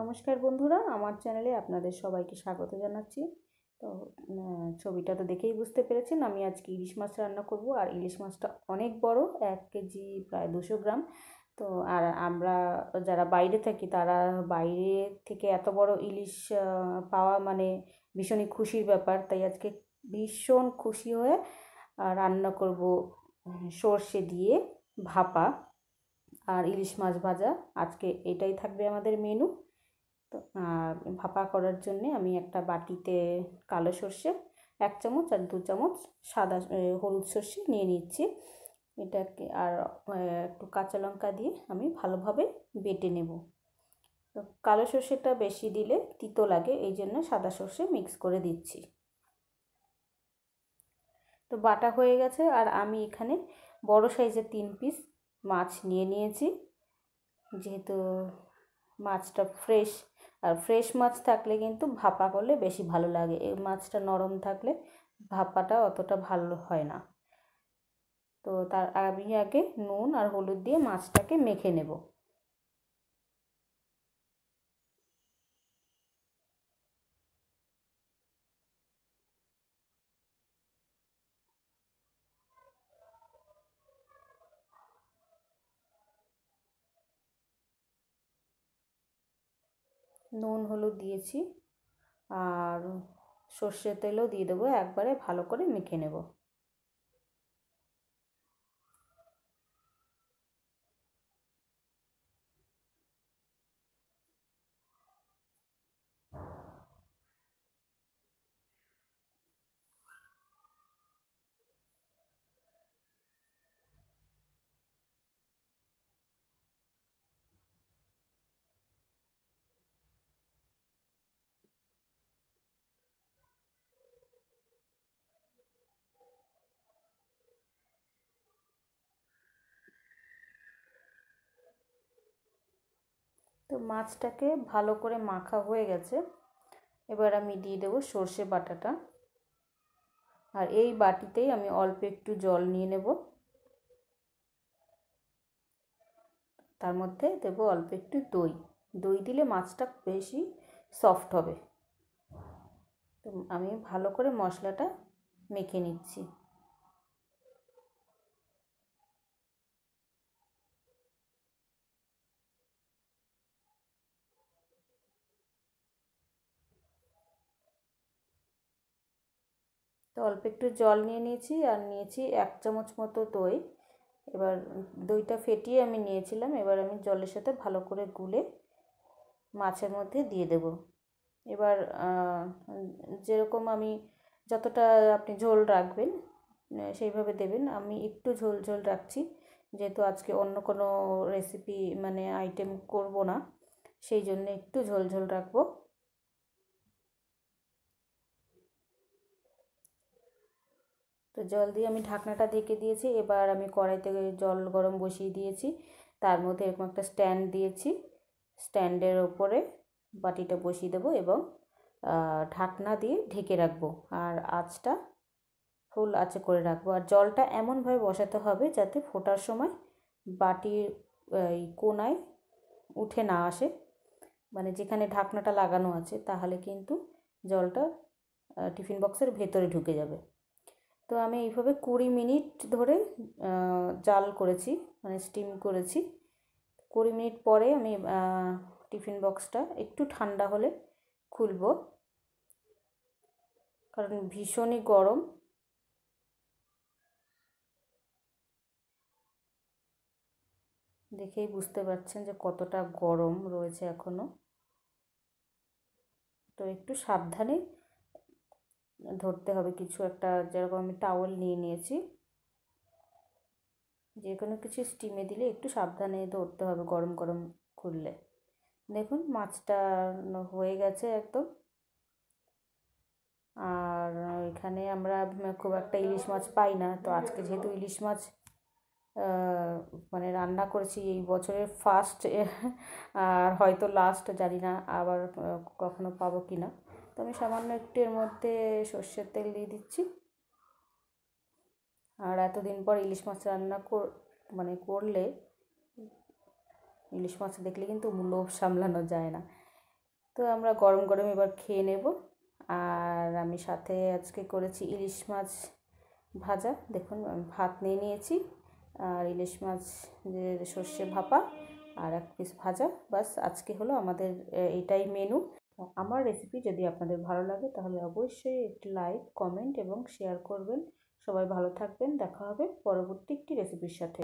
নমস্কার বন্ধুরা আমার চ্যানেলে আপনাদের সবাইকে স্বাগত জানাচ্ছি তো ছবিটা তো দেখেই বুঝতে পেরেছেন আমি আজকে ইলিশ মাছ রান্না করব আর ইলিশ মাছটা অনেক বড় এক কেজি প্রায় দুশো গ্রাম তো আর আমরা যারা বাইরে থাকি তারা বাইরে থেকে এত বড় ইলিশ পাওয়া মানে ভীষণই খুশির ব্যাপার তাই আজকে ভীষণ খুশি হয়ে রান্না করব সর্ষে দিয়ে ভাপা আর ইলিশ মাছ ভাজা আজকে এটাই থাকবে আমাদের মেনু ভাপা করার জন্যে আমি একটা বাটিতে কালো সর্ষে এক চামচ আর দু চামচ সাদা হলুদ সর্ষে নিয়ে নিচ্ছি এটাকে আর একটু কাঁচা লঙ্কা দিয়ে আমি ভালোভাবে বেটে নেব তো কালো সর্ষেটা বেশি দিলে তিতো লাগে এই জন্য সাদা সর্ষে মিক্স করে দিচ্ছি তো বাটা হয়ে গেছে আর আমি এখানে বড় সাইজের তিন পিস মাছ নিয়ে নিয়েছি যেহেতু মাছটা ফ্রেশ আর ফ্রেশ মাছ থাকলে কিন্তু ভাপা করলে বেশি ভালো লাগে এই মাছটা নরম থাকলে ভাপাটা অতটা ভালো হয় না তো তার আমি আগে নুন আর হলুদ দিয়ে মাছটাকে মেখে নেব নুন হলুদ দিয়েছি আর সর্ষের তেলও দিয়ে দেবো একবারে ভালো করে মেখে নেব তো মাছটাকে ভালো করে মাখা হয়ে গেছে এবার আমি দিয়ে দেবো সর্ষে বাটাটা আর এই বাটিতেই আমি অল্প একটু জল নিয়ে নেব তার মধ্যে দেব অল্প একটু দই দই দিলে মাছটা বেশি সফট হবে তো আমি ভালো করে মশলাটা মেখে নিচ্ছি তো অল্প একটু জল নিয়ে নিয়েছি আর নিয়েছি এক চামচ মতো দই এবার দইটা ফেটিয়ে আমি নিয়েছিলাম এবার আমি জলের সাথে ভালো করে গুলে মাছের মধ্যে দিয়ে দেব এবার যেরকম আমি যতটা আপনি ঝোল রাখবেন সেইভাবে দেবেন আমি একটু ঝোল ঝোল রাখছি যেহেতু আজকে অন্য কোনো রেসিপি মানে আইটেম করব না সেই জন্য একটু ঝোল ঝোল রাখবো তো জল দিয়ে আমি ঢাকনাটা ঢেকে দিয়েছি এবার আমি কড়াইতে জল গরম বসিয়ে দিয়েছি তার মধ্যে এরকম একটা স্ট্যান্ড দিয়েছি স্ট্যান্ডের ওপরে বাটিটা বসিয়ে দেবো এবং ঢাকনা দিয়ে ঢেকে রাখবো আর আঁচটা ফুল আঁচে করে রাখবো আর জলটা এমনভাবে বসাতে হবে যাতে ফোটার সময় বাটির এই কোনায় উঠে না আসে মানে যেখানে ঢাকনাটা লাগানো আছে তাহলে কিন্তু জলটা টিফিন বক্সের ভেতরে ঢুকে যাবে তো আমি এইভাবে কুড়ি মিনিট ধরে জাল করেছি মানে স্টিম করেছি কুড়ি মিনিট পরে আমি টিফিন বক্সটা একটু ঠান্ডা হলে খুলব কারণ ভীষণই গরম দেখেই বুঝতে পারছেন যে কতটা গরম রয়েছে এখনও তো একটু সাবধানে ধরতে হবে কিছু একটা যেরকম আমি টাওয়েল নিয়ে নিয়েছি যে কোনো কিছু স্টিমে দিলে একটু সাবধানে ধরতে হবে গরম গরম খুললে দেখুন মাছটা হয়ে গেছে একদম আর এখানে আমরা খুব একটা ইলিশ মাছ পাই না তো আজকে যেহেতু ইলিশ মাছ মানে রান্না করেছি এই বছরের ফার্স্ট আর হয়তো লাস্ট জানি না আবার কখনো পাবো কি না তো আমি সামান্য একটু এর মধ্যে সর্ষের তেল দিয়ে দিচ্ছি আর এতদিন পর ইলিশ মাছ রান্না কর মানে করলে ইলিশ মাছ দেখলে কিন্তু লোভ সামলানো যায় না তো আমরা গরম গরম এবার খেয়ে নেব আর আমি সাথে আজকে করেছি ইলিশ মাছ ভাজা দেখুন আমি ভাত নিয়ে নিয়েছি আর ইলিশ মাছ যে সর্ষে ভাপা আর এক পিস ভাজা বাস আজকে হলো আমাদের এইটাই মেনু আমার রেসিপি যদি আপনাদের ভালো লাগে তাহলে অবশ্যই একটি লাইক কমেন্ট এবং শেয়ার করবেন সবাই ভালো থাকবেন দেখা হবে পরবর্তী একটি রেসিপির সাথে